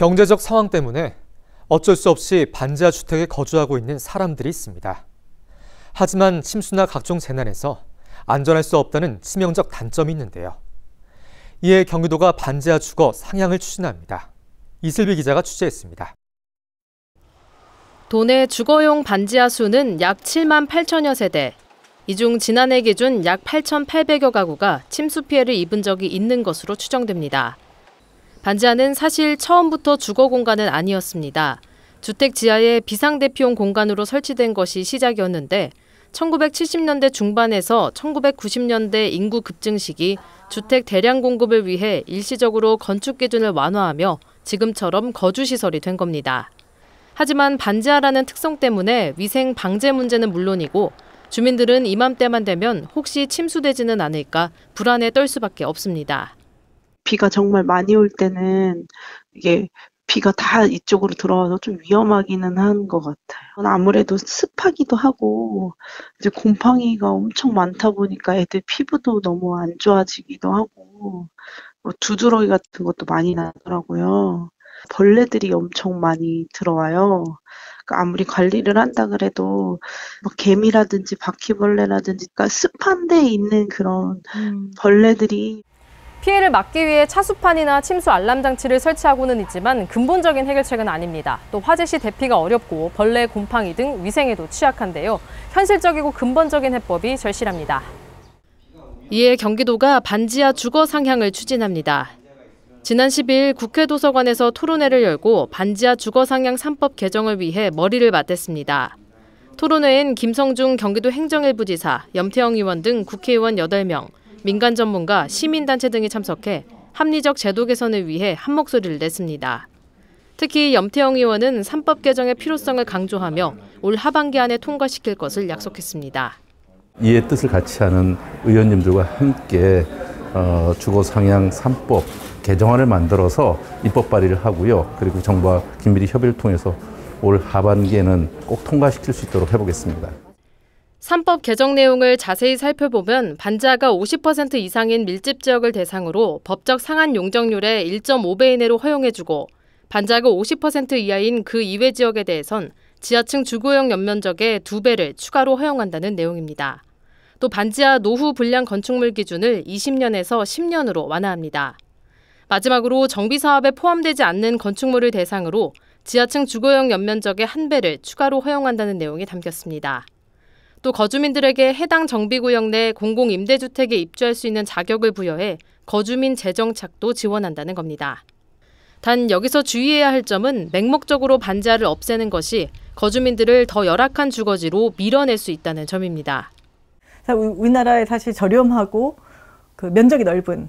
경제적 상황 때문에 어쩔 수 없이 반지하 주택에 거주하고 있는 사람들이 있습니다. 하지만 침수나 각종 재난에서 안전할 수 없다는 치명적 단점이 있는데요. 이에 경기도가 반지하 주거 상향을 추진합니다. 이슬비 기자가 취재했습니다. 도내 주거용 반지하 수는 약 7만 8천여 세대. 이 중 지난해 기준 약 8,800여 가구가 침수 피해를 입은 적이 있는 것으로 추정됩니다. 반지하는 사실 처음부터 주거 공간은 아니었습니다. 주택 지하에 비상대피용 공간으로 설치된 것이 시작이었는데 1970년대 중반에서 1990년대 인구 급증 시기 주택 대량 공급을 위해 일시적으로 건축 기준을 완화하며 지금처럼 거주시설이 된 겁니다. 하지만 반지하라는 특성 때문에 위생 방제 문제는 물론이고 주민들은 이맘때만 되면 혹시 침수되지는 않을까 불안에 떨 수밖에 없습니다. 비가 정말 많이 올 때는 이게 비가 다 이쪽으로 들어와서 좀 위험하기는 한 것 같아요. 아무래도 습하기도 하고 이제 곰팡이가 엄청 많다 보니까 애들 피부도 너무 안 좋아지기도 하고 뭐 두드러기 같은 것도 많이 나더라고요. 벌레들이 엄청 많이 들어와요. 그러니까 아무리 관리를 한다 그래도 막 뭐 개미라든지 바퀴벌레라든지 그러니까 습한 데 있는 그런 음. 벌레들이 피해를 막기 위해 차수판이나 침수 알람 장치를 설치하고는 있지만 근본적인 해결책은 아닙니다. 또 화재 시 대피가 어렵고 벌레, 곰팡이 등 위생에도 취약한데요. 현실적이고 근본적인 해법이 절실합니다. 이에 경기도가 반지하 주거 상향을 추진합니다. 지난 10일 국회 도서관에서 토론회를 열고 반지하 주거 상향 3법 개정을 위해 머리를 맞댔습니다. 토론회엔 김성중 경기도 행정일부지사, 염태영 의원 등 국회의원 8명, 민간 전문가, 시민단체 등이 참석해 합리적 제도 개선을 위해 한 목소리를 냈습니다. 특히 염태영 의원은 3법 개정의 필요성을 강조하며 올 하반기 안에 통과시킬 것을 약속했습니다. 이의 뜻을 같이 하는 의원님들과 함께 어, 주거 상향 3법 개정안을 만들어서 입법 발의를 하고요. 그리고 정부와 긴밀히 협의를 통해서 올 하반기에는 꼭 통과시킬 수 있도록 해보겠습니다. 3법 개정 내용을 자세히 살펴보면 반지하가 50% 이상인 밀집 지역을 대상으로 법적 상한 용적률의 1.5배 이내로 허용해주고 반지하가 50% 이하인 그 이외 지역에 대해선 지하층 주거용 연면적의 2배를 추가로 허용한다는 내용입니다. 또 반지하 노후 불량 건축물 기준을 20년에서 10년으로 완화합니다. 마지막으로 정비사업에 포함되지 않는 건축물을 대상으로 지하층 주거용 연면적의 한 배를 추가로 허용한다는 내용이 담겼습니다. 또 거주민들에게 해당 정비구역 내 공공임대주택에 입주할 수 있는 자격을 부여해 거주민 재정착도 지원한다는 겁니다. 단 여기서 주의해야 할 점은 맹목적으로 반자를 없애는 것이 거주민들을 더 열악한 주거지로 밀어낼 수 있다는 점입니다. 우리나라에 사실 저렴하고 그 면적이 넓은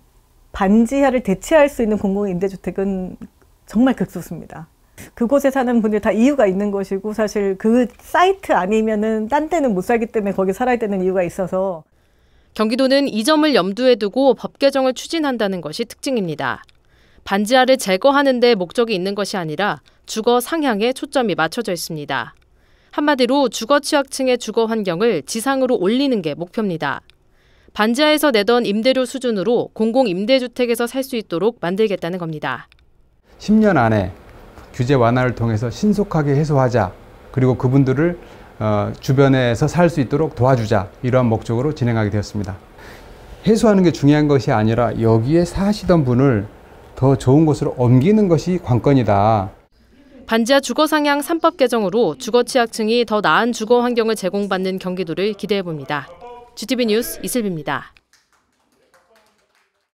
반지하를 대체할 수 있는 공공임대주택은 정말 극소수입니다. 그곳에 사는 분들 다 이유가 있는 것이고 사실 그 사이트 아니면은 딴 데는 못 살기 때문에 거기 살아야 되는 이유가 있어서 경기도는 이 점을 염두에 두고 법 개정을 추진한다는 것이 특징입니다. 반지하를 제거하는 데 목적이 있는 것이 아니라 주거 상향에 초점이 맞춰져 있습니다. 한마디로 주거 취약층의 주거 환경을 지상으로 올리는 게 목표입니다. 반지하에서 내던 임대료 수준으로 공공 임대주택에서 살 수 있도록 만들겠다는 겁니다. 10년 안에 규제 완화를 통해서 신속하게 해소하자 그리고 그분들을 어, 주변에서 살 수 있도록 도와주자 이러한 목적으로 진행하게 되었습니다. 해소하는 게 중요한 것이 아니라 여기에 사시던 분을 더 좋은 곳으로 옮기는 것이 관건이다. 반지하 주거상향 3법 개정으로 주거취약층이 더 나은 주거 환경을 제공받는 경기도를 기대해봅니다. GTV 뉴스 이슬비입니다.